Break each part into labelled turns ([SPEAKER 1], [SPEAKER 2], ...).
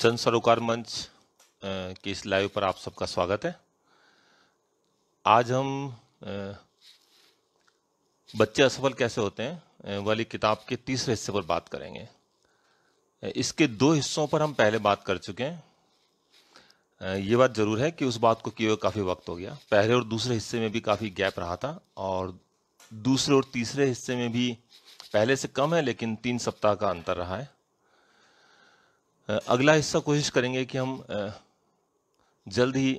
[SPEAKER 1] जन सरोकार मंच के इस लाइव पर आप सबका स्वागत है आज हम बच्चे असफल कैसे होते हैं वाली किताब के तीसरे हिस्से पर बात करेंगे इसके दो हिस्सों पर हम पहले बात कर चुके हैं ये बात ज़रूर है कि उस बात को किए हुए काफ़ी वक्त हो गया पहले और दूसरे हिस्से में भी काफ़ी गैप रहा था और दूसरे और तीसरे हिस्से में भी पहले से कम है लेकिन तीन सप्ताह का अंतर रहा है अगला हिस्सा कोशिश करेंगे कि हम जल्द ही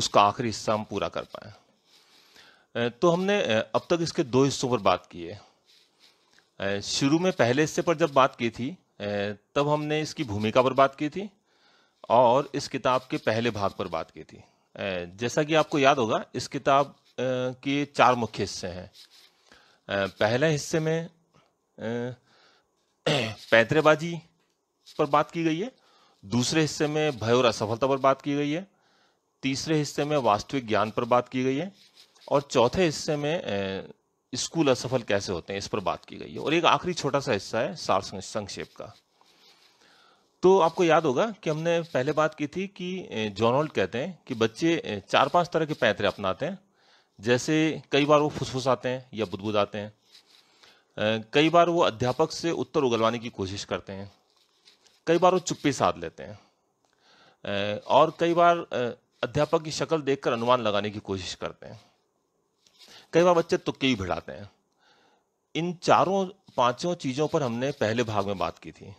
[SPEAKER 1] उसका आखिरी हिस्सा हम पूरा कर पाए तो हमने अब तक इसके दो हिस्सों पर बात की है शुरू में पहले हिस्से पर जब बात की थी तब हमने इसकी भूमिका पर बात की थी और इस किताब के पहले भाग पर बात की थी जैसा कि आपको याद होगा इस किताब के चार मुख्य हिस्से हैं पहले हिस्से में पैतरेबाजी पर बात की गई है दूसरे हिस्से में भय और असफलता पर बात की गई है तीसरे हिस्से में वास्तविक ज्ञान पर बात की गई है और चौथे हिस्से में स्कूल असफल कैसे होते हैं इस पर बात की गई है और एक आखिरी छोटा सा हिस्सा है सार संक्षेप का तो आपको याद होगा कि हमने पहले बात की थी कि जॉनोल्ड कहते हैं कि बच्चे चार पांच तरह के पैतरे अपनाते हैं जैसे कई बार वो फुसफुसाते हैं या बुदबुदाते हैं कई बार वो अध्यापक से उत्तर उगलवाने की कोशिश करते हैं कई बार वो चुप्पी साध लेते हैं और कई बार अध्यापक की शक्ल देखकर अनुमान लगाने की कोशिश करते हैं कई बार बच्चे तुक्के भी भिड़ाते हैं इन चारों पांचों चीज़ों पर हमने पहले भाग में बात की थी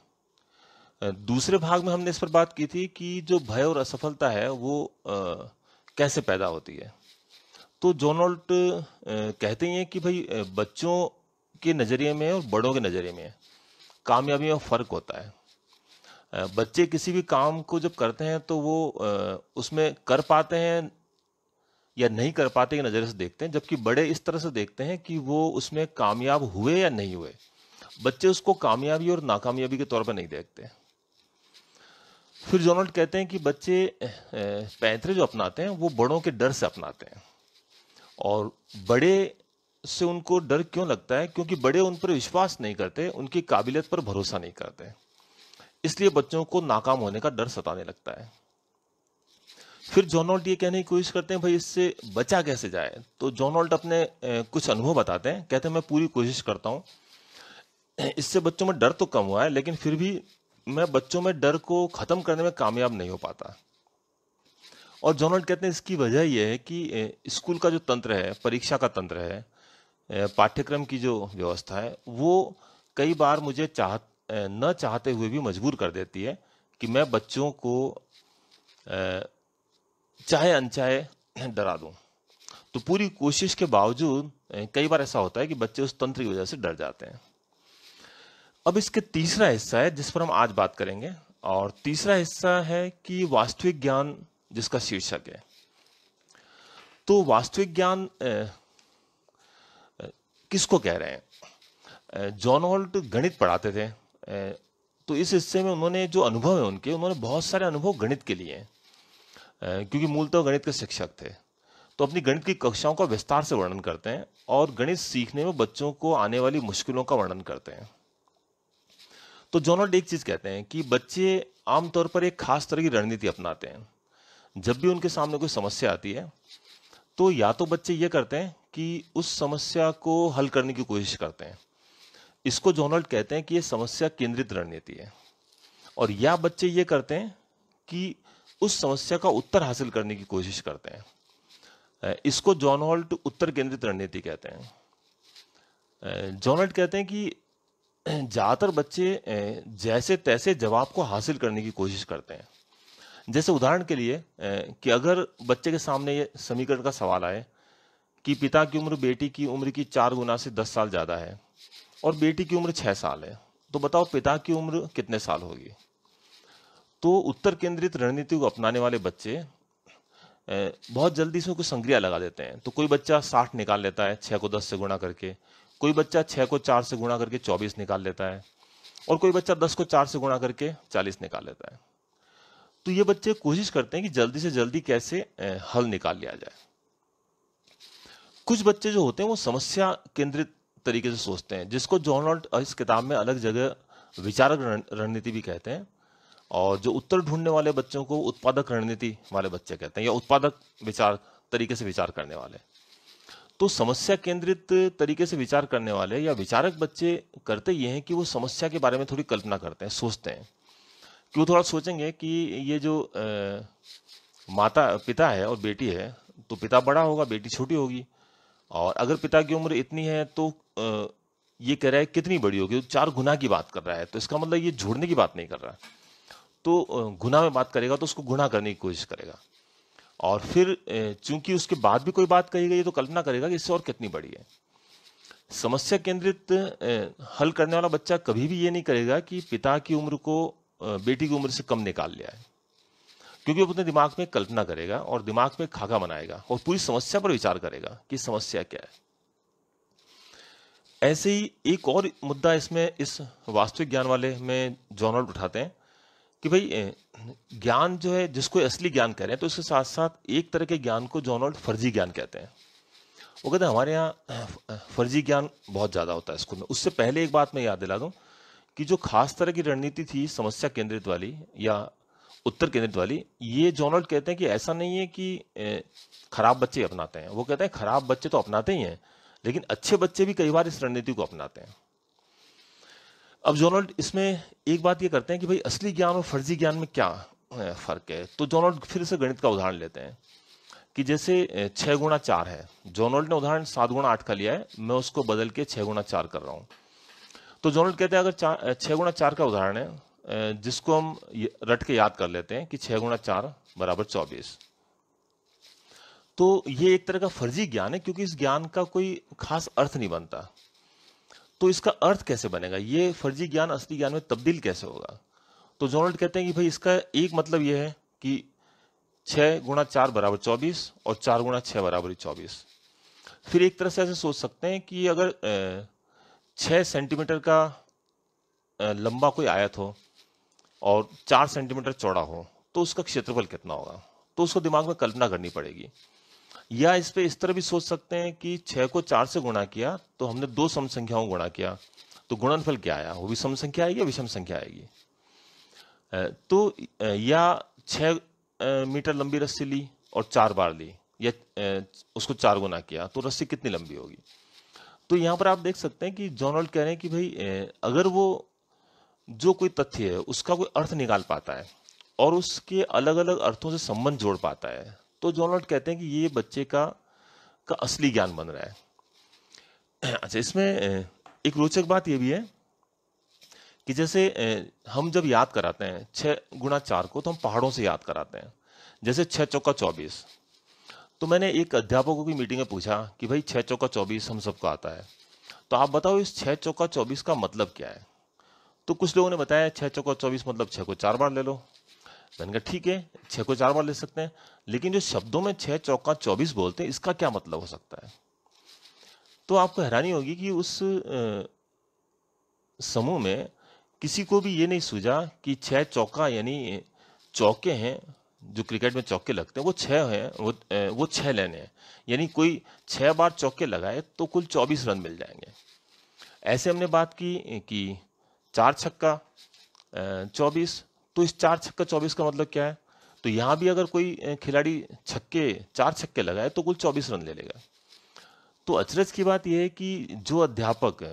[SPEAKER 1] दूसरे भाग में हमने इस पर बात की थी कि जो भय और असफलता है वो कैसे पैदा होती है तो जोनोल्ट कहते हैं कि भाई बच्चों के नज़रिए में और बड़ों के नज़रिए में कामयाबी में फ़र्क होता है बच्चे किसी भी काम को जब करते हैं तो वो उसमें कर पाते हैं या नहीं कर पाते की नज़र से देखते हैं जबकि बड़े इस तरह से देखते हैं कि वो उसमें कामयाब हुए या नहीं हुए बच्चे उसको कामयाबी और नाकामयाबी के तौर पर नहीं देखते फिर जोनल्ड कहते हैं कि बच्चे पैंतरे जो अपनाते हैं वो बड़ों के डर से अपनाते हैं और बड़े से उनको डर क्यों लगता है क्योंकि बड़े उन पर विश्वास नहीं करते उनकी काबिलियत पर भरोसा नहीं करते इसलिए बच्चों को नाकाम होने का डर सताने लगता है फिर जॉनॉल्ट ये कहने की कोशिश करते हैं भाई इससे बचा कैसे जाए तो जॉनॉल्ट अपने कुछ अनुभव बताते हैं कहते हैं मैं पूरी कोशिश करता हूँ इससे बच्चों में डर तो कम हुआ है लेकिन फिर भी मैं बच्चों में डर को ख़त्म करने में कामयाब नहीं हो पाता और जॉनल्ड कहते हैं इसकी वजह यह है कि स्कूल का जो तंत्र है परीक्षा का तंत्र है पाठ्यक्रम की जो व्यवस्था है वो कई बार मुझे चाह न चाहते हुए भी मजबूर कर देती है कि मैं बच्चों को चाहे अनचाहे डरा दूं तो पूरी कोशिश के बावजूद कई बार ऐसा होता है कि बच्चे उस तंत्र की वजह से डर जाते हैं अब इसके तीसरा हिस्सा है जिस पर हम आज बात करेंगे और तीसरा हिस्सा है कि वास्तविक ज्ञान जिसका शीर्षक है तो वास्तविक ज्ञान किसको कह रहे हैं जॉन ऑल्ट गणित पढ़ाते थे तो इस हिस्से में उन्होंने जो अनुभव है उनके उन्होंने बहुत सारे अनुभव गणित के लिए क्योंकि मूलतः गणित के शिक्षक थे तो अपनी गणित की कक्षाओं का विस्तार से वर्णन करते हैं और गणित सीखने में बच्चों को आने वाली मुश्किलों का वर्णन करते हैं तो जॉनॉल्ड एक चीज कहते हैं कि बच्चे आमतौर पर एक खास तरह की रणनीति अपनाते हैं जब भी उनके सामने कोई समस्या आती है तो या तो बच्चे ये करते हैं कि उस समस्या को हल करने की कोशिश करते हैं इसको जोनल्ड कहते हैं कि ये समस्या केंद्रित रणनीति है और या बच्चे ये करते हैं कि उस समस्या का उत्तर हासिल करने की कोशिश करते हैं इसको जॉन उत्तर केंद्रित रणनीति कहते हैं जॉन कहते हैं कि ज़्यादातर बच्चे जैसे तैसे जवाब को हासिल करने की कोशिश करते हैं जैसे उदाहरण के लिए कि अगर बच्चे के सामने ये समीकरण का सवाल आए कि पिता की उम्र बेटी की उम्र की चार गुना से दस साल ज़्यादा है और बेटी की उम्र छह साल है तो बताओ पिता की उम्र कितने साल होगी तो उत्तर केंद्रित रणनीति को अपनाने वाले बच्चे बहुत जल्दी से कोई संक्रिया लगा देते हैं तो कोई बच्चा साठ निकाल लेता है छह को दस से गुणा करके कोई बच्चा छह को चार से गुणा करके चौबीस निकाल लेता है और कोई बच्चा दस को चार से गुणा करके चालीस निकाल लेता है तो ये बच्चे कोशिश करते हैं कि जल्दी से जल्दी कैसे हल निकाल लिया जाए कुछ बच्चे जो होते हैं वो समस्या केंद्रित तरीके से सोचते हैं जिसको जॉन रॉल्ट इस किताब में अलग जगह विचारक रणनीति भी कहते हैं और जो उत्तर ढूंढने वाले बच्चों को उत्पादक रणनीति वाले बच्चे कहते हैं या उत्पादक विचार तरीके से विचार करने वाले तो समस्या केंद्रित तरीके से विचार करने वाले या विचारक बच्चे करते ये हैं कि वो समस्या के बारे में थोड़ी कल्पना करते हैं सोचते हैं कि वो थोड़ा सोचेंगे कि ये जो आ, माता पिता है और बेटी है तो पिता बड़ा होगा बेटी छोटी होगी और अगर पिता की उम्र इतनी है तो ये कह रहा है कितनी बड़ी होगी चार गुना की बात कर रहा है तो इसका मतलब ये जोड़ने की बात नहीं कर रहा तो गुना में बात करेगा तो उसको गुना करने की कोशिश करेगा और फिर चूंकि उसके बाद भी कोई बात कही गई तो कल्पना करेगा कि इससे और कितनी बड़ी है समस्या केंद्रित हल करने वाला बच्चा कभी भी ये नहीं करेगा कि पिता की उम्र को बेटी की उम्र से कम निकाल लिया है क्योंकि वो अपने दिमाग में कल्पना करेगा और दिमाग में खाका बनाएगा और पूरी समस्या पर विचार करेगा कि समस्या क्या है ऐसे ही एक और मुद्दा इसमें इस वास्तविक ज्ञान वाले में जॉनल उठाते हैं कि भाई ज्ञान जो है जिसको असली ज्ञान कह रहे हैं तो इसके साथ साथ एक तरह के ज्ञान को जॉनल्ड फर्जी ज्ञान कहते हैं वो कहते हैं हमारे यहाँ फर्जी ज्ञान बहुत ज़्यादा होता है स्कूल में उससे पहले एक बात मैं याद दिला दूँ कि जो खास तरह की रणनीति थी समस्या केंद्रित वाली या उत्तर केंद्रित वाली ये जोनल्ड कहते हैं कि ऐसा नहीं है कि खराब बच्चे अपनाते हैं वो कहते हैं खराब बच्चे तो अपनाते ही हैं लेकिन अच्छे बच्चे भी कई बार इस रणनीति को अपनाते हैं अब जोनल्ड इसमें एक बात ये करते हैं कि भाई असली ज्ञान और फर्जी ज्ञान में क्या फ़र्क है तो जोनल्ड फिर से गणित का उदाहरण लेते हैं कि जैसे छः गुणा चार है जोनल्ड ने उदाहरण सात गुणा आठ का लिया है मैं उसको बदल के छः गुणा चार कर रहा हूँ तो जोनल्ड कहते हैं अगर छह छः गुणा चार का उदाहरण है जिसको हम रट के याद कर लेते हैं कि छह गुणा चार बराबर चौबीस तो ये एक तरह का फर्जी ज्ञान है क्योंकि इस ज्ञान का कोई खास अर्थ नहीं बनता तो इसका अर्थ कैसे बनेगा ये फर्जी ज्ञान असली ज्ञान में तब्दील कैसे होगा तो जोनल्ड कहते हैं कि भाई इसका एक मतलब यह है कि छः गुणा चार बराबर चौबीस और चार गुणा छः बराबर चौबीस फिर एक तरह से ऐसे सोच सकते हैं कि अगर छः सेंटीमीटर का लंबा कोई आयत हो और चार सेंटीमीटर चौड़ा हो तो उसका क्षेत्रफल कितना होगा तो उसको दिमाग में कल्पना करनी पड़ेगी या इस पर इस तरह भी सोच सकते हैं कि छः को चार से गुणा किया तो हमने दो सम संख्याओं गुणा किया तो गुणनफल क्या आया वो विषम संख्या आएगी विषम संख्या आएगी तो या छह मीटर लंबी रस्सी ली और चार बार ली या उसको चार गुना किया तो रस्सी कितनी लंबी होगी तो यहाँ पर आप देख सकते हैं कि जॉनल्ड कह रहे हैं कि भाई अगर वो जो कोई तथ्य है उसका कोई अर्थ निकाल पाता है और उसके अलग अलग अर्थों से संबंध जोड़ पाता है तो जॉन लॉट कहते हैं कि ये बच्चे का का असली ज्ञान बन रहा है अच्छा इसमें एक रोचक बात यह भी है कि जैसे हम जब याद कराते हैं छः गुणा चार को तो हम पहाड़ों से याद कराते हैं जैसे छः चौका चौबीस तो मैंने एक अध्यापकों की मीटिंग में पूछा कि भाई छः चौका चौबीस हम सबको आता है तो आप बताओ इस छः चौका चौबीस का मतलब क्या है तो कुछ लोगों ने बताया छह चौको चौबीस मतलब छह को चार बार ले लो मैंने कहा ठीक है छह को चार बार ले सकते हैं लेकिन जो शब्दों में छह चौका चौबीस बोलते हैं इसका क्या मतलब हो सकता है तो आपको हैरानी होगी कि उस समूह में किसी को भी ये नहीं सूझा कि छह चौका यानी चौके हैं जो क्रिकेट में चौके लगते हैं वो छह हैं वो वो छह लेने हैं यानी कोई छह बार चौके लगाए तो कुल चौबीस रन मिल जाएंगे ऐसे हमने बात की कि चार छक्का चौबीस तो इस चार छक्का चौबीस का मतलब क्या है तो यहाँ भी अगर कोई खिलाड़ी छक्के चार छक्के लगाए तो कुल चौबीस रन ले लेगा तो अचरज की बात यह है कि जो अध्यापक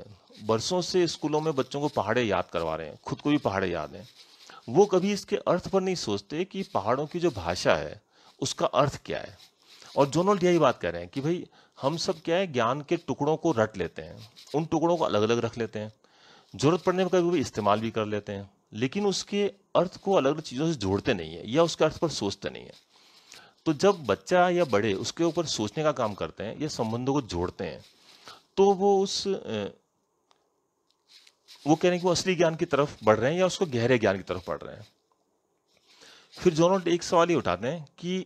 [SPEAKER 1] बरसों से स्कूलों में बच्चों को पहाड़े याद करवा रहे हैं खुद को भी पहाड़े याद हैं वो कभी इसके अर्थ पर नहीं सोचते कि पहाड़ों की जो भाषा है उसका अर्थ क्या है और जोनोल्ड यही बात कह रहे हैं कि भाई हम सब क्या है ज्ञान के टुकड़ों को रट लेते हैं उन टुकड़ों को अलग अलग रख लेते हैं ज़रूरत पड़ने पर कभी इस्तेमाल भी कर लेते हैं लेकिन उसके अर्थ को अलग अलग चीज़ों से जोड़ते नहीं है या उसके अर्थ पर सोचते नहीं है तो जब बच्चा या बड़े उसके ऊपर सोचने का काम करते हैं या संबंधों को जोड़ते हैं तो वो उस वो कह रहे हैं कि वो असली ज्ञान की तरफ बढ़ रहे हैं या उसको गहरे ज्ञान की तरफ बढ़ रहे हैं फिर जो एक सवाल ये उठाते हैं कि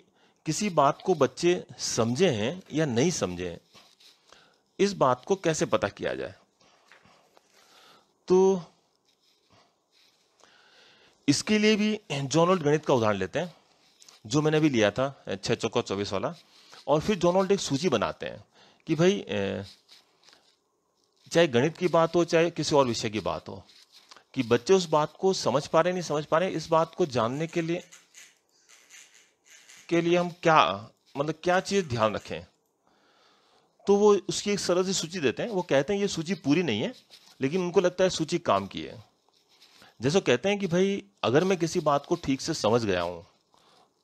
[SPEAKER 1] किसी बात को बच्चे समझे हैं या नहीं समझे हैं इस बात को कैसे पता किया जाए तो इसके लिए भी जोनोल्ड गणित का उदाहरण लेते हैं जो मैंने अभी लिया था छह चौका चौबीस वाला और फिर जोनोल्ड एक सूची बनाते हैं कि भाई चाहे गणित की बात हो चाहे किसी और विषय की बात हो कि बच्चे उस बात को समझ पा रहे नहीं समझ पा रहे इस बात को जानने के लिए के लिए हम क्या मतलब क्या चीज़ ध्यान रखें तो वो उसकी एक सरल सी सूची देते हैं वो कहते हैं ये सूची पूरी नहीं है लेकिन उनको लगता है सूची काम की है जैसे कहते हैं कि भाई अगर मैं किसी बात को ठीक से समझ गया हूं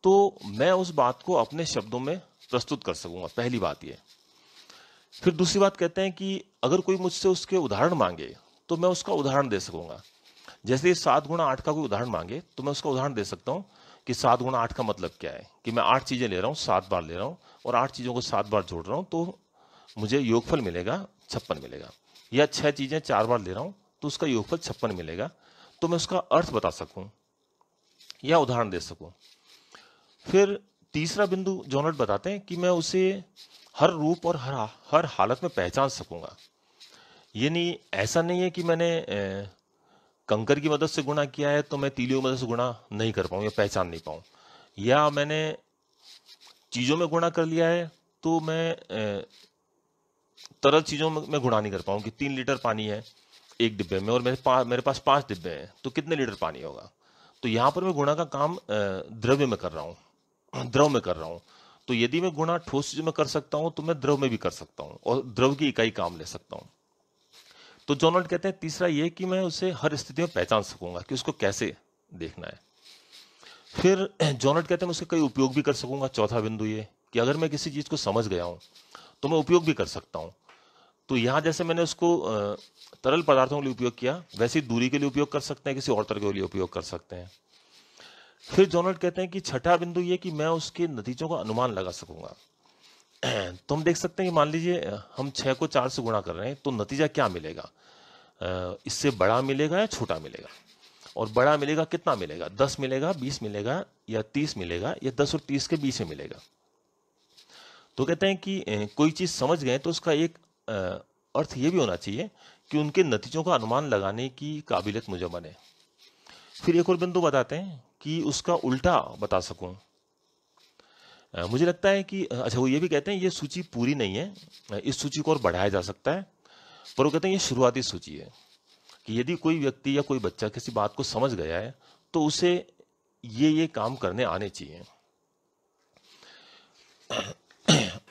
[SPEAKER 1] तो मैं उस बात को अपने शब्दों में प्रस्तुत कर सकूंगा पहली बात यह फिर दूसरी बात कहते हैं कि अगर कोई मुझसे उसके उदाहरण मांगे तो मैं उसका उदाहरण दे सकूंगा जैसे सात गुणा आठ का कोई उदाहरण मांगे तो मैं उसका उदाहरण दे सकता हूं कि सात गुणा आठ का मतलब क्या है कि मैं आठ चीज़ें ले रहा हूं सात बार ले रहा हूं और आठ चीज़ों को सात बार जोड़ रहा हूं तो मुझे योगफल मिलेगा छप्पन मिलेगा या छह चीजें चार बार ले रहा हूं तो उसका योगफल छप्पन मिलेगा तो मैं उसका अर्थ बता सकूं या उदाहरण दे सकूं फिर तीसरा बिंदु जोनट बताते हैं कि मैं उसे हर रूप और हर हर हालत में पहचान सकूंगा ये नहीं ऐसा नहीं है कि मैंने कंकर की मदद से गुणा किया है तो मैं तीलियों की मदद से गुणा नहीं कर पाऊँ या पहचान नहीं पाऊँ या मैंने चीज़ों में गुणा कर लिया है तो मैं तरल चीज़ों में मैं गुणा नहीं कर पाऊँ कि तीन लीटर पानी है एक डिब्बे में और मेरे पास मेरे पास पाँच डिब्बे हैं तो कितने लीटर पानी होगा तो यहाँ पर मैं गुणा का काम द्रव्य में कर रहा हूँ द्रव में कर रहा हूँ तो यदि मैं गुणा ठोस चीज में कर सकता हूँ तो मैं द्रव में भी कर सकता हूँ और द्रव की इकाई काम ले सकता हूँ तो जॉनट कहते हैं तीसरा ये कि मैं उसे हर स्थिति में पहचान सकूंगा कि उसको कैसे देखना है फिर जॉनट कहते हैं मैं उसके कई उपयोग भी कर सकूंगा चौथा बिंदु ये कि अगर मैं किसी चीज को समझ गया हूं तो मैं उपयोग भी कर सकता हूँ तो यहाँ जैसे मैंने उसको तरल पदार्थों के लिए उपयोग किया वैसे दूरी के लिए उपयोग कर सकते हैं किसी और तरह के लिए उपयोग कर सकते हैं फिर जॉनट कहते हैं कि छठा बिंदु ये कि मैं उसके नतीजों का अनुमान लगा सकूंगा तो हम देख सकते हैं कि मान लीजिए हम छः को चार से गुणा कर रहे हैं तो नतीजा क्या मिलेगा इससे बड़ा मिलेगा या छोटा मिलेगा और बड़ा मिलेगा कितना मिलेगा दस मिलेगा बीस मिलेगा या तीस मिलेगा या दस और तीस के बीच में मिलेगा तो कहते हैं कि कोई चीज़ समझ गए तो उसका एक अर्थ ये भी होना चाहिए कि उनके नतीजों का अनुमान लगाने की काबिलियत मुझे बने फिर एक और बिंदु बताते हैं कि उसका उल्टा बता सकूं मुझे लगता है कि अच्छा वो ये भी कहते हैं ये सूची पूरी नहीं है इस सूची को और बढ़ाया जा सकता है पर वो कहते हैं ये शुरुआती सूची है कि यदि कोई व्यक्ति या कोई बच्चा किसी बात को समझ गया है तो उसे ये ये काम करने आने चाहिए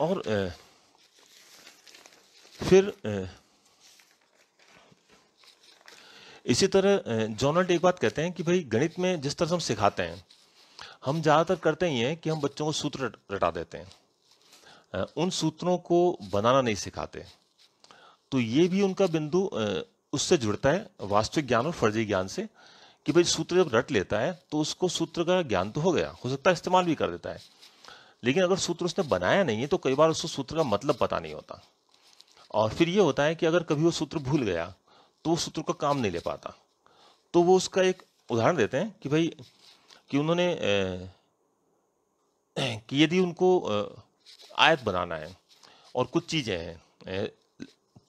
[SPEAKER 1] और फिर इसी तरह जोनल्ड एक बात कहते हैं कि भाई गणित में जिस तरह से हम सिखाते हैं हम ज़्यादातर करते ही हैं कि हम बच्चों को सूत्र रटा देते हैं उन सूत्रों को बनाना नहीं सिखाते तो ये भी उनका बिंदु उससे जुड़ता है वास्तविक ज्ञान और फर्जी ज्ञान से कि भाई सूत्र जब रट लेता है तो उसको सूत्र का ज्ञान तो हो गया हो सकता है इस्तेमाल भी कर देता है लेकिन अगर सूत्र उसने बनाया नहीं है तो कई बार उसको सूत्र का मतलब पता नहीं होता और फिर ये होता है कि अगर कभी वो सूत्र भूल गया तो वो सूत्र का काम नहीं ले पाता तो वो उसका एक उदाहरण देते हैं कि भाई कि उन्होंने कि यदि उनको आयत बनाना है और कुछ चीज़ें हैं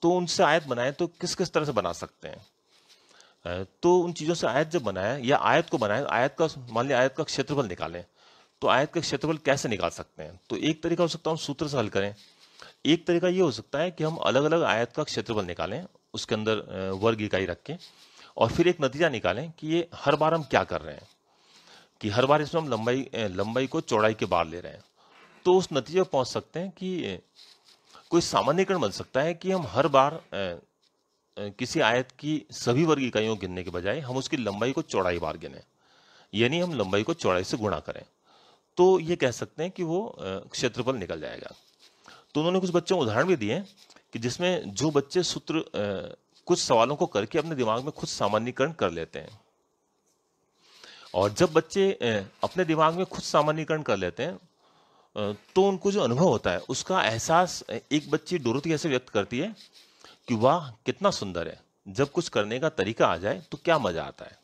[SPEAKER 1] तो उनसे आयत बनाए तो किस किस तरह से बना सकते हैं तो उन चीज़ों से आयत जब बनाए या आयत को बनाए आयत का मान लिया आयत का क्षेत्रफल निकालें तो आयत का क्षेत्रफल कैसे निकाल सकते हैं तो एक तरीका हो सकता है हम सूत्र से हल करें एक तरीका ये हो सकता है कि हम अलग अलग आयत का क्षेत्रफल निकालें उसके अंदर वर्ग इकाई रखें और फिर एक नतीजा निकालें कि ये हर बार हम क्या कर रहे हैं कि हर बार इसमें हम लंबाई लंबाई को चौड़ाई के बाहर ले रहे हैं तो उस नतीजे पर पहुंच सकते हैं कि कोई सामान्यकरण बन सकता है कि हम हर बार किसी आयत की सभी वर्ग इकाइयों गिनने के बजाय हम उसकी लंबाई को चौड़ाई बार गिनें यानी हम लंबाई को चौड़ाई से गुणा करें तो ये कह सकते हैं कि वो क्षेत्रफल निकल जाएगा तो उन्होंने कुछ बच्चों उदाहरण भी दिए कि जिसमें जो बच्चे सूत्र कुछ सवालों को करके अपने दिमाग में खुद सामान्यकरण कर लेते हैं और जब बच्चे अपने दिमाग में खुद सामान्यकरण कर लेते हैं तो उनको जो अनुभव होता है उसका एहसास एक बच्ची डोरती ऐसे व्यक्त करती है कि वाह कितना सुंदर है जब कुछ करने का तरीका आ जाए तो क्या मजा आता है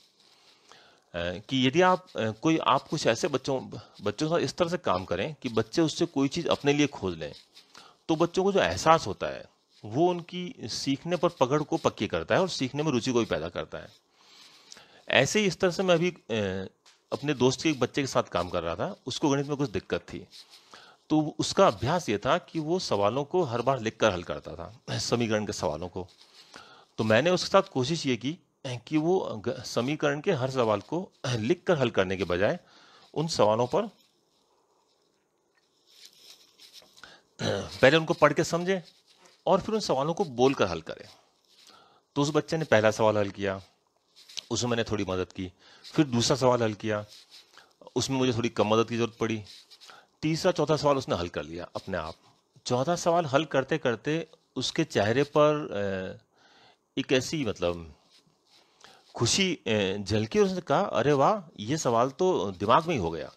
[SPEAKER 1] कि यदि आप कोई आप कुछ ऐसे बच्चों बच्चों के साथ इस तरह से काम करें कि बच्चे उससे कोई चीज़ अपने लिए खोज लें तो बच्चों को जो एहसास होता है वो उनकी सीखने पर पकड़ को पक्की करता है और सीखने में रुचि को भी पैदा करता है ऐसे ही इस तरह से मैं अभी अपने दोस्त के एक बच्चे के साथ काम कर रहा था उसको गणित में कुछ दिक्कत थी तो उसका अभ्यास ये था कि वो सवालों को हर बार लिख कर हल करता था समीकरण के सवालों को तो मैंने उसके साथ कोशिश ये की कि वो समीकरण के हर सवाल को लिख कर हल करने के बजाय उन सवालों पर पहले उनको पढ़ के समझें और फिर उन सवालों को बोल कर हल करें तो उस बच्चे ने पहला सवाल हल किया उसमें मैंने थोड़ी मदद की फिर दूसरा सवाल हल किया उसमें मुझे थोड़ी कम मदद की ज़रूरत पड़ी तीसरा चौथा सवाल उसने हल कर लिया अपने आप चौथा सवाल हल करते करते उसके चेहरे पर एक ऐसी मतलब खुशी झलकी उसने कहा अरे वाह ये सवाल तो दिमाग में ही हो गया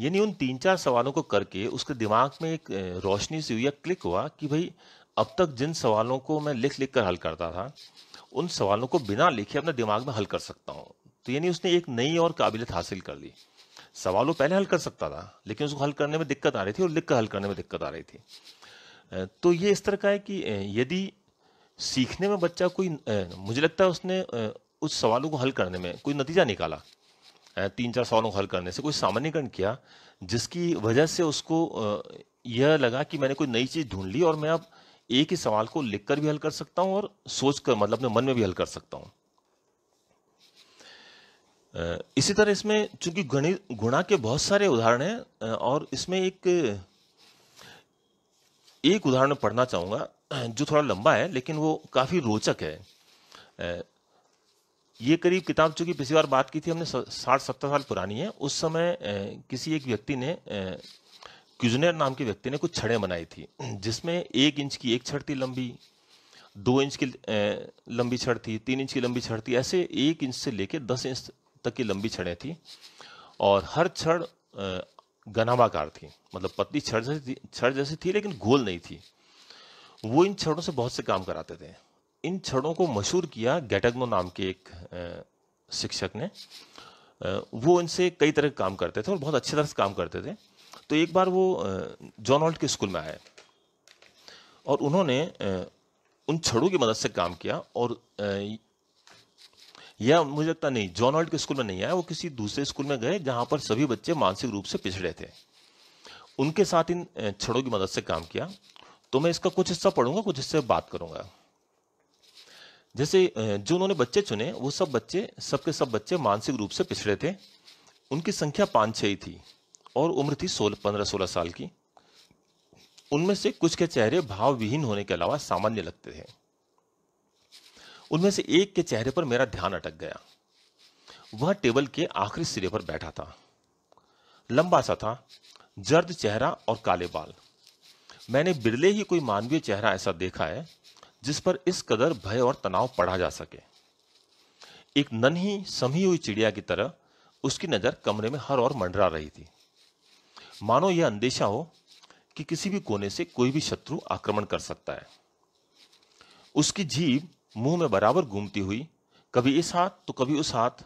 [SPEAKER 1] यानी उन तीन चार सवालों को करके उसके दिमाग में एक रोशनी सी हुई या क्लिक हुआ कि भाई अब तक जिन सवालों को मैं लिख लिख कर हल करता था उन सवालों को बिना लिखे अपने दिमाग में हल कर सकता हूँ तो यानी उसने एक नई और काबिलियत हासिल कर ली सवालों पहले हल कर सकता था लेकिन उसको हल करने में दिक्कत आ रही थी और लिख कर हल करने में दिक्कत आ रही थी तो ये इस तरह का है कि यदि सीखने में बच्चा कोई मुझे लगता है उसने कुछ सवालों को हल करने में कोई नतीजा निकाला तीन चार सवालों को हल करने से कोई सामान्यकरण किया जिसकी वजह से उसको यह लगा कि मैंने कोई नई चीज़ ढूंढ ली और मैं अब एक ही सवाल को लिखकर भी हल कर सकता हूं और सोचकर मतलब अपने मन में भी हल कर सकता हूं इसी तरह इसमें चूंकि गणित गुणा के बहुत सारे उदाहरण हैं और इसमें एक एक उदाहरण पढ़ना चाहूंगा जो थोड़ा लंबा है लेकिन वो काफी रोचक है ये करीब किताब चूंकि पिछली बार बात की थी हमने साठ सत्तर साल पुरानी है उस समय किसी एक व्यक्ति ने क्यूजनेर नाम के व्यक्ति ने कुछ छड़ें बनाई थी जिसमें एक इंच की एक छड़ थी लंबी दो इंच की लंबी छड़ थी तीन इंच की लंबी छड़ थी ऐसे एक इंच से लेकर दस इंच तक की लंबी छड़ें थी और हर छड़ घनाभाकार थी मतलब पतली छड़ जैसी छड़ जैसी थी लेकिन गोल नहीं थी वो इन छड़ों से बहुत से काम कराते थे इन छड़ों को मशहूर किया गैटगमो नाम के एक शिक्षक ने वो इनसे कई तरह के काम करते थे और बहुत अच्छे तरह से काम करते थे तो एक बार वो जॉन ऑल्ट के स्कूल में आए और उन्होंने उन छड़ों की मदद से काम किया और यह मुझे लगता नहीं जॉन ऑल्ट के स्कूल में नहीं आया वो किसी दूसरे स्कूल में गए जहाँ पर सभी बच्चे मानसिक रूप से पिछड़े थे उनके साथ इन छड़ों की मदद से काम किया तो मैं इसका कुछ हिस्सा पढ़ूंगा कुछ हिस्से बात करूंगा जैसे जो उन्होंने बच्चे चुने वो सब बच्चे सबके सब बच्चे मानसिक रूप से पिछड़े थे उनकी संख्या पाँच छः ही थी और उम्र थी सोलह पंद्रह सोलह साल की उनमें से कुछ के चेहरे भाव विहीन होने के अलावा सामान्य लगते थे उनमें से एक के चेहरे पर मेरा ध्यान अटक गया वह टेबल के आखिरी सिरे पर बैठा था लंबा सा था जर्द चेहरा और काले बाल मैंने बिरले ही कोई मानवीय चेहरा ऐसा देखा है जिस पर इस कदर भय और तनाव पढ़ा जा सके एक नन्ही समी हुई चिड़िया की तरह उसकी नज़र कमरे में हर और मंडरा रही थी मानो यह अंदेशा हो कि किसी भी कोने से कोई भी शत्रु आक्रमण कर सकता है उसकी जीव मुंह में बराबर घूमती हुई कभी इस हाथ तो कभी उस हाथ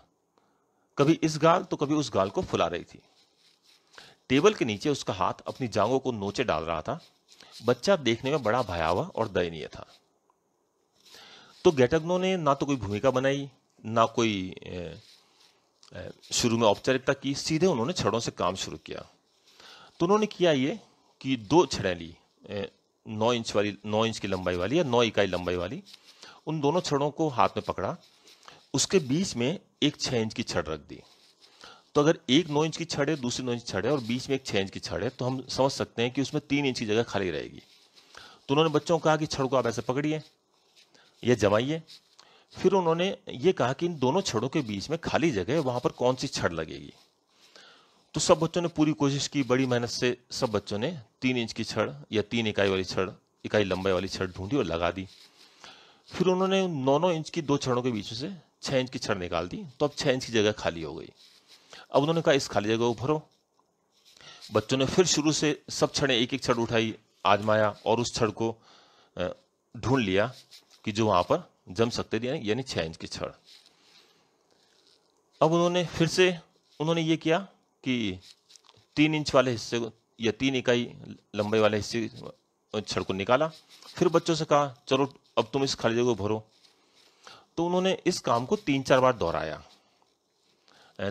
[SPEAKER 1] कभी इस गाल तो कभी उस गाल को फुला रही थी टेबल के नीचे उसका हाथ अपनी जांगों को नोचे डाल रहा था बच्चा देखने में बड़ा भयावह और दयनीय था तो गैटग्नो ने ना तो कोई भूमिका बनाई ना कोई शुरू में औपचारिकता की सीधे उन्होंने छड़ों से काम शुरू किया तो उन्होंने किया ये कि दो छड़ें ली नौ इंच वाली नौ इंच की लंबाई वाली या नौ इकाई लंबाई वाली उन दोनों छड़ों को हाथ में पकड़ा उसके बीच में एक छः इंच की छड़ रख दी तो अगर एक नौ इंच की छड़ है दूसरी नौ इंच छड़ है और बीच में एक छः इंच की छड़ है तो हम समझ सकते हैं कि उसमें तीन इंच की जगह खाली रहेगी तो उन्होंने बच्चों को कहा कि छड़ को आप ऐसे पकड़िए ये जमाइए फिर उन्होंने ये कहा कि इन दोनों छड़ों के बीच में खाली जगह वहां पर कौन सी छड़ लगेगी तो सब बच्चों ने पूरी कोशिश की बड़ी मेहनत से सब बच्चों ने तीन इंच की छड़ या तीन इकाई वाली छड़ इकाई लंबाई वाली छड़ ढूंढी और लगा दी फिर उन्होंने नौ नौ इंच की दो छड़ों के बीच से छः इंच की छड़ निकाल दी तो अब छः इंच की जगह खाली हो गई अब उन्होंने कहा इस खाली जगह को भरो बच्चों ने फिर शुरू से सब छड़ें एक एक छड़ उठाई आजमाया और उस छड़ को ढूंढ लिया कि जो वहां पर जम सकते थे यानी छह इंच की छड़ अब उन्होंने फिर से उन्होंने ये किया कि तीन इंच वाले हिस्से को या तीन इकाई लंबाई वाले हिस्से छड़ को निकाला फिर बच्चों से कहा चलो अब तुम इस खाली जगह को भरो तो उन्होंने इस काम को तीन चार बार दोहराया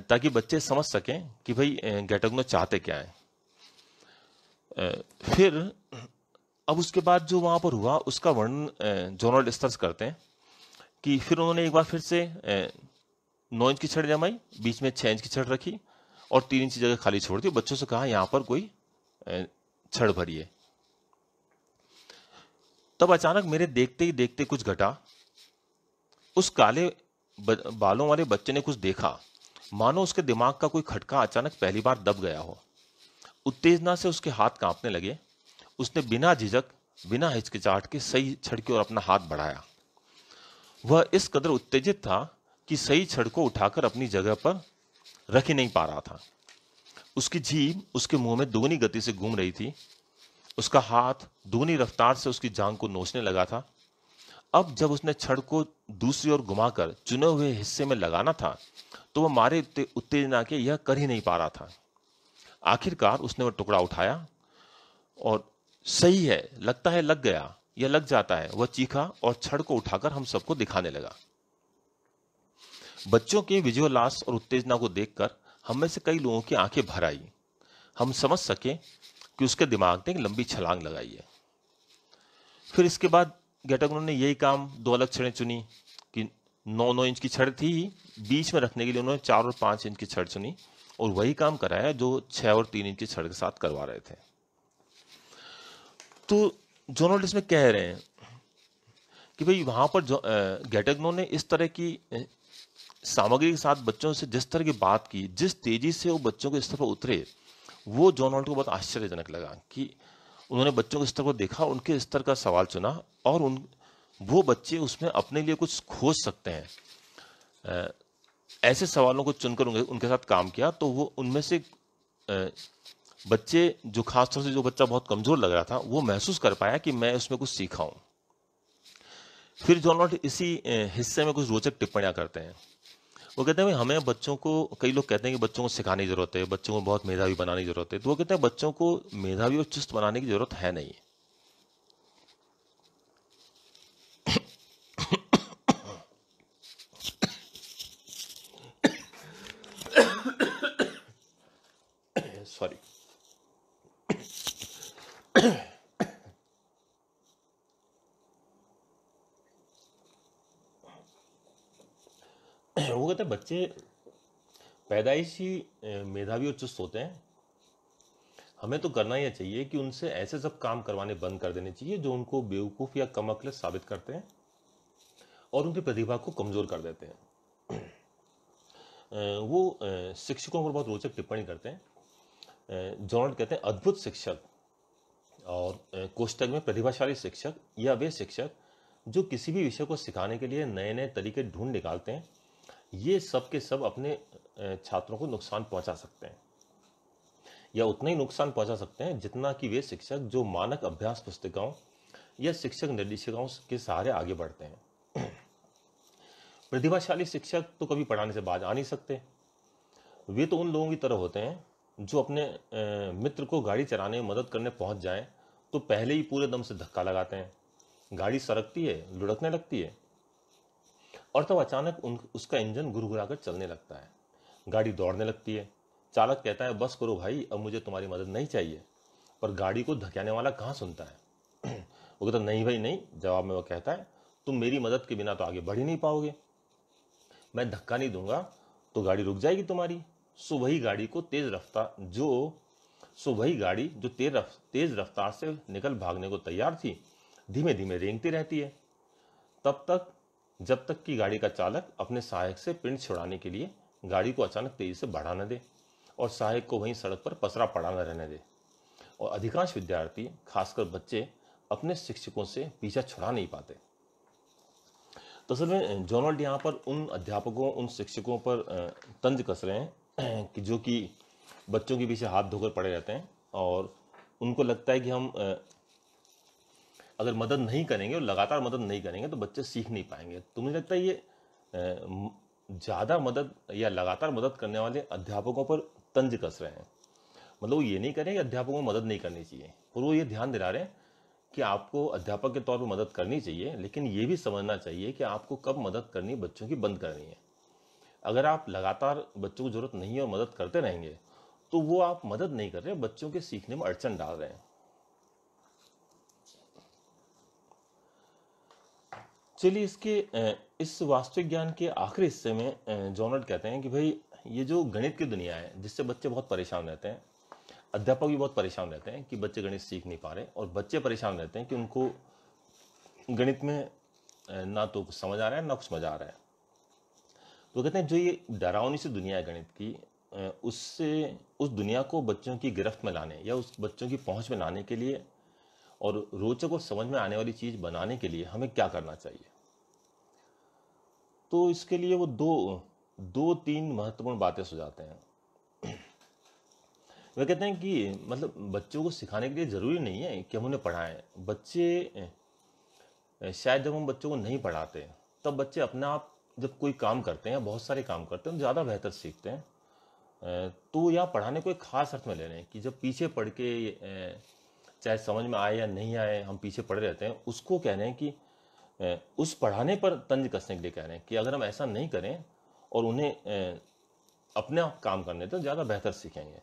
[SPEAKER 1] ताकि बच्चे समझ सकें कि भाई गैटगनो चाहते क्या है फिर अब उसके बाद जो वहां पर हुआ उसका वर्णन जॉनल डिस्टर्स करते हैं कि फिर उन्होंने एक बार फिर से नौ इंच की छड़ जमाई बीच में छः इंच की छड़ रखी और तीन इंच जगह खाली छोड़ दी बच्चों से कहा यहां पर कोई छड़ भरिए तब अचानक मेरे देखते ही देखते कुछ घटा उस काले बालों वाले बच्चे ने कुछ देखा मानो उसके दिमाग का कोई खटका अचानक पहली बार दब गया हो उत्तेजना से उसके हाथ कांपने लगे उसने बिना झिझक बिना हिचकिचाहट के सही छड़ की ओर अपना हाथ बढ़ाया वह इस कदर उत्तेजित था कि सही छड़ को उठाकर अपनी जगह पर रख ही नहीं पा रहा था उसकी जीभ उसके मुंह में दोगुनी गति से घूम रही थी उसका हाथ दोगुनी रफ्तार से उसकी जांग को नोचने लगा था अब जब उसने छड़ को दूसरी ओर घुमाकर चुने हुए हिस्से में लगाना था तो वह मारे उत्तेजना के यह कर ही नहीं पा रहा था आखिरकार उसने वह टुकड़ा उठाया और सही है लगता है लग गया या लग जाता है वह चीखा और छड़ को उठाकर हम सबको दिखाने लगा बच्चों के विजुअलास और उत्तेजना को देखकर हम में से कई लोगों की आंखें भर आई हम समझ सके कि उसके दिमाग ने लंबी छलांग लगाई है फिर इसके बाद गेटागुनो ने यही काम दो अलग छड़ें चुनी कि नौ नौ इंच की छड़ थी बीच में रखने के लिए उन्होंने चार और पांच इंच की छड़ चुनी और वही काम कराया जो छह और तीन इंच की छड़ के साथ करवा रहे थे तो जॉनोल्ड इसमें कह रहे हैं कि भाई वहां पर गैटेग्नो ने इस तरह की सामग्री के साथ बच्चों से जिस तरह की बात की जिस तेजी से वो बच्चों के स्तर पर उतरे वो जॉन को बहुत आश्चर्यजनक लगा कि उन्होंने बच्चों के स्तर को देखा उनके स्तर का सवाल चुना और उन वो बच्चे उसमें अपने लिए कुछ खोज सकते हैं ऐसे सवालों को चुनकर उनके साथ काम किया तो वो उनमें से बच्चे जो खासतौर से जो बच्चा बहुत कमज़ोर लग रहा था वो महसूस कर पाया कि मैं उसमें कुछ सीखा हूं फिर जो इसी हिस्से में कुछ रोचक टिप्पणियां करते हैं वो कहते हैं हमें बच्चों को कई लोग कहते हैं कि बच्चों को सिखाने की ज़रूरत है बच्चों को बहुत मेधावी बनाने की ज़रूरत है तो वो कहते हैं बच्चों को मेधावी और चुस्त बनाने की ज़रूरत है नहीं पता है बच्चे पैदाइश ही मेधावी और चुस्त होते हैं हमें तो करना ही चाहिए कि उनसे ऐसे सब काम करवाने बंद कर देने चाहिए जो उनको बेवकूफ़ या कमकलस साबित करते हैं और उनकी प्रतिभा को कमज़ोर कर देते हैं वो शिक्षकों पर बहुत रोचक टिप्पणी करते हैं जॉनल्ड कहते हैं अद्भुत शिक्षक और कोष्टक में प्रतिभाशाली शिक्षक या वे शिक्षक जो किसी भी विषय को सिखाने के लिए नए नए तरीके ढूंढ निकालते हैं ये सब के सब अपने छात्रों को नुकसान पहुंचा सकते हैं या उतना ही नुकसान पहुंचा सकते हैं जितना कि वे शिक्षक जो मानक अभ्यास पुस्तिकाओं या शिक्षक निर्देशिकाओं के सहारे आगे बढ़ते हैं प्रतिभाशाली शिक्षक तो कभी पढ़ाने से बाज आ नहीं सकते वे तो उन लोगों की तरह होते हैं जो अपने मित्र को गाड़ी चलाने में मदद करने पहुंच जाएं तो पहले ही पूरे दम से धक्का लगाते हैं गाड़ी सरकती है लुढ़कने लगती है और तब तो अचानक उन उसका इंजन कर चलने लगता है गाड़ी दौड़ने लगती है चालक कहता है बस करो भाई अब मुझे तुम्हारी मदद नहीं चाहिए पर गाड़ी को धक्याने वाला कहाँ सुनता है वो कहता नहीं भाई नहीं जवाब में वो कहता है तुम मेरी मदद के बिना तो आगे बढ़ ही नहीं पाओगे मैं धक्का नहीं दूंगा तो गाड़ी रुक जाएगी तुम्हारी सो वही गाड़ी को तेज़ रफ्तार जो सो वही गाड़ी जो तेज रफ तेज़ रफ्तार से निकल भागने को तैयार थी धीमे धीमे रेंगती रहती है तब तक जब तक कि गाड़ी का चालक अपने सहायक से पिंड छुड़ाने के लिए गाड़ी को अचानक तेजी से बढ़ा न दे और सहायक को वहीं सड़क पर पसरा पड़ा न रहने दे और अधिकांश विद्यार्थी खासकर बच्चे अपने शिक्षकों से पीछा छुड़ा नहीं पाते तो असल में जोनल्ड यहाँ पर उन अध्यापकों उन शिक्षकों पर तंज कस रहे हैं कि जो कि बच्चों के पीछे हाथ धोकर पड़े रहते हैं और उनको लगता है कि हम अगर मदद नहीं करेंगे और लगातार मदद नहीं करेंगे तो बच्चे सीख नहीं पाएंगे तो मुझे लगता है ये ज़्यादा मदद या लगातार मदद करने वाले अध्यापकों पर तंज कस रहे हैं मतलब वो ये नहीं करें कि अध्यापकों को मदद नहीं करनी चाहिए और वो ये ध्यान दिला रहे हैं कि आपको अध्यापक के तौर पर मदद करनी चाहिए लेकिन ये भी समझना चाहिए कि आपको कब मदद करनी बच्चों की बंद करनी है अगर आप लगातार बच्चों को ज़रूरत नहीं है और मदद करते रहेंगे तो वो आप मदद नहीं कर रहे बच्चों के सीखने में अड़चन डाल रहे हैं चलिए इसके इस वास्तविक ज्ञान के आखिरी हिस्से में जॉनट कहते हैं कि भाई ये जो गणित की दुनिया है जिससे बच्चे बहुत परेशान रहते हैं अध्यापक भी बहुत परेशान रहते हैं कि बच्चे गणित सीख नहीं पा रहे और बच्चे परेशान रहते हैं कि उनको गणित में ना तो कुछ समझ आ रहा है ना कुछ मजा आ रहा है तो कहते हैं जो ये डरावनी सी दुनिया है गणित की उससे उस दुनिया को बच्चों की गिरफ्त में लाने या उस बच्चों की पहुंच में लाने के लिए और रोचक और समझ में आने वाली चीज़ बनाने के लिए हमें क्या करना चाहिए तो इसके लिए वो दो दो तीन महत्वपूर्ण बातें सुझाते हैं वह कहते हैं कि मतलब बच्चों को सिखाने के लिए ज़रूरी नहीं है कि हम उन्हें पढ़ाएं बच्चे शायद जब हम बच्चों को नहीं पढ़ाते तब बच्चे अपने आप जब कोई काम करते हैं बहुत सारे काम करते हैं तो ज़्यादा बेहतर सीखते हैं तो यह पढ़ाने को एक खास अर्थ में ले रहे हैं कि जब पीछे पढ़ के चाहे समझ में आए या नहीं आए हम पीछे पढ़ रहते हैं उसको कह रहे हैं कि उस पढ़ाने पर तंज कसने के लिए कह रहे हैं कि अगर हम ऐसा नहीं करें और उन्हें अपना काम करने तो ज़्यादा बेहतर सीखेंगे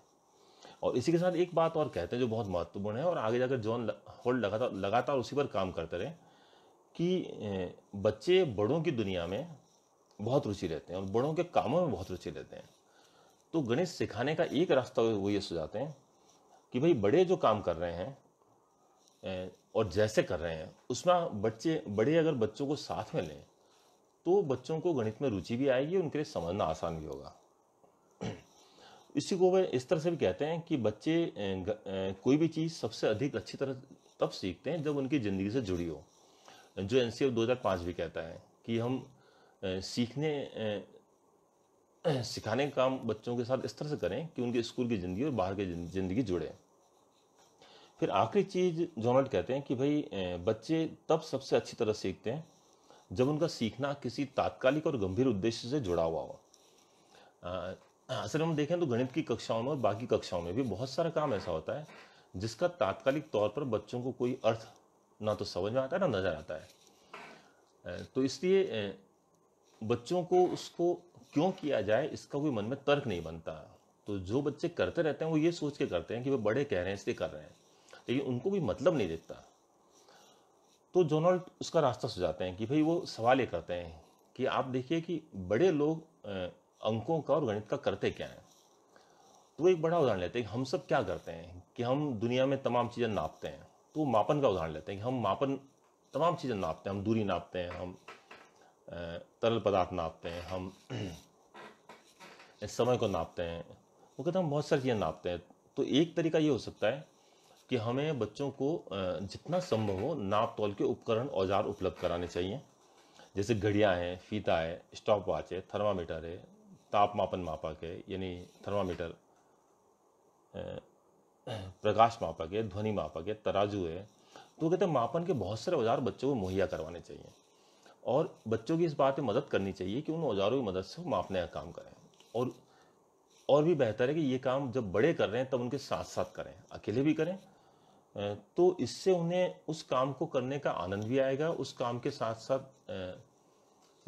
[SPEAKER 1] और इसी के साथ एक बात और कहते हैं जो बहुत महत्वपूर्ण है और आगे जाकर जॉन होल्ड लगातार लगातार उसी पर काम करते रहे कि बच्चे बड़ों की दुनिया में बहुत रुचि रहते हैं और बड़ों के कामों में बहुत रुचि रहते हैं तो गणित सिखाने का एक रास्ता वो ये सुझाते हैं कि भाई बड़े जो काम कर रहे हैं और जैसे कर रहे हैं उसमें बच्चे बड़े अगर बच्चों को साथ में लें तो बच्चों को गणित में रुचि भी आएगी उनके लिए समझना आसान भी होगा इसी को वह इस तरह से भी कहते हैं कि बच्चे कोई भी चीज़ सबसे अधिक अच्छी तरह तब सीखते हैं जब उनकी ज़िंदगी से जुड़ी हो जो एन सी भी कहता है कि हम सीखने सिखाने का काम बच्चों के साथ इस तरह से करें कि उनके स्कूल की ज़िंदगी और बाहर की ज़िंदगी जुड़े फिर आखिरी चीज़ जोनल्ड कहते हैं कि भाई बच्चे तब सबसे अच्छी तरह सीखते हैं जब उनका सीखना किसी तात्कालिक और गंभीर उद्देश्य से जुड़ा हुआ हो असल हम देखें तो गणित की कक्षाओं में और बाकी कक्षाओं में भी बहुत सारा काम ऐसा होता है जिसका तात्कालिक तौर पर बच्चों को कोई अर्थ ना तो समझ में आता है ना नज़र आता है तो इसलिए बच्चों को उसको क्यों किया जाए इसका कोई मन में तर्क नहीं बनता तो जो बच्चे करते रहते हैं वो ये सोच के करते हैं कि वो बड़े कह रहे हैं इसलिए कर रहे हैं लेकिन उनको भी मतलब नहीं देता तो जोनल्ड उसका रास्ता सुझाते हैं कि भाई वो सवाल ये करते हैं कि आप देखिए कि बड़े लोग अंकों का और गणित का करते क्या हैं तो एक बड़ा उदाहरण लेते हैं हम सब क्या करते हैं कि हम दुनिया में तमाम चीज़ें नापते हैं तो मापन का उदाहरण लेते हैं कि हम मापन तमाम चीज़ें नापते हैं हम दूरी नापते हैं हम तरल पदार्थ नापते हैं हम समय को नापते हैं वो कहते हैं हम बहुत सारी चीज़ें नापते हैं तो एक तरीका ये हो सकता है कि हमें बच्चों को जितना संभव हो नाप तोल के उपकरण औजार उपलब्ध कराने चाहिए जैसे घड़ियाँ हैं फीता है स्टॉप वॉच है थर्मामीटर है तापमापन मापक है यानी थर्मामीटर प्रकाश मापक है ध्वनि मापक है तराजू है तो कहते हैं मापन के बहुत सारे औजार बच्चों को मुहैया करवाने चाहिए और बच्चों की इस बात में मदद करनी चाहिए कि उन औजारों की मदद से मापने का काम करें और और भी बेहतर है कि ये काम जब बड़े कर रहे हैं तब उनके साथ साथ करें अकेले भी करें तो इससे उन्हें उस काम को करने का आनंद भी आएगा उस काम के साथ साथ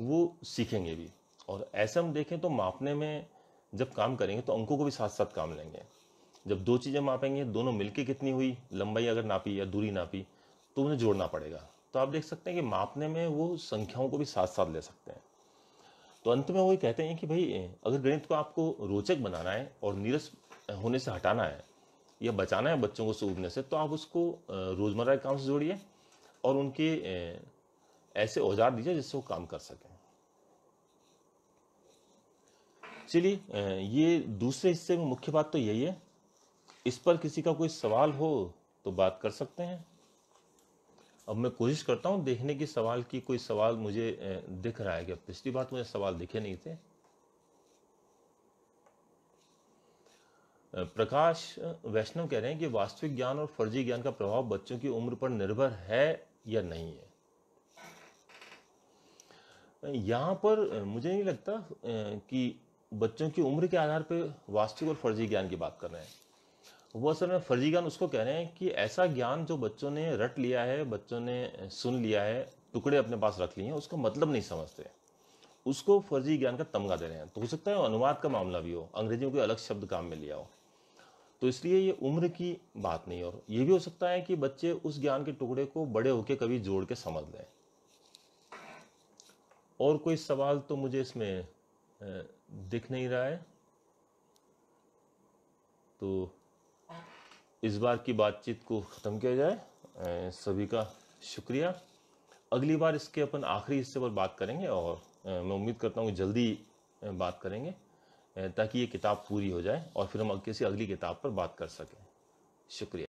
[SPEAKER 1] वो सीखेंगे भी और ऐसे हम देखें तो मापने में जब काम करेंगे तो अंकों को भी साथ साथ काम लेंगे जब दो चीज़ें मापेंगे दोनों मिलके कितनी हुई लंबाई अगर नापी या दूरी नापी तो उन्हें जोड़ना पड़ेगा तो आप देख सकते हैं कि मापने में वो संख्याओं को भी साथ साथ ले सकते हैं तो अंत में वो ये कहते हैं कि भाई अगर गणित को आपको रोचक बनाना है और नीरस होने से हटाना है या बचाना है बच्चों को सूखने से तो आप उसको रोज़मर्रा के काम से जोड़िए और उनके ऐसे औजार दीजिए जिससे वो काम कर सकें चलिए ये दूसरे हिस्से में मुख्य बात तो यही है इस पर किसी का कोई सवाल हो तो बात कर सकते हैं अब मैं कोशिश करता हूँ देखने की सवाल की कोई सवाल मुझे दिख रहा है क्या पिछली बार मुझे सवाल दिखे नहीं थे प्रकाश वैष्णव कह रहे हैं कि वास्तविक ज्ञान और फर्जी ज्ञान का प्रभाव बच्चों की उम्र पर निर्भर है या नहीं है यहाँ पर मुझे नहीं लगता कि बच्चों की उम्र के आधार पर वास्तविक और फर्जी ज्ञान की बात कर रहे हैं वो असल में फर्जी ज्ञान उसको कह रहे हैं कि ऐसा ज्ञान जो बच्चों ने रट लिया है बच्चों ने सुन लिया है टुकड़े अपने पास रख लिए हैं उसका मतलब नहीं समझते उसको फर्जी ज्ञान का तमगा दे रहे हैं तो हो सकता है अनुवाद का मामला भी हो अंग्रेजियों कोई अलग शब्द काम में लिया हो तो इसलिए ये उम्र की बात नहीं और ये भी हो सकता है कि बच्चे उस ज्ञान के टुकड़े को बड़े होके कभी जोड़ के समझ लें और कोई सवाल तो मुझे इसमें दिख नहीं रहा है तो इस बार की बातचीत को ख़त्म किया जाए सभी का शुक्रिया अगली बार इसके अपन आखिरी हिस्से पर बात करेंगे और मैं उम्मीद करता हूँ जल्दी बात करेंगे ताकि ये किताब पूरी हो जाए और फिर हम किसी अगली किताब पर बात कर सकें शुक्रिया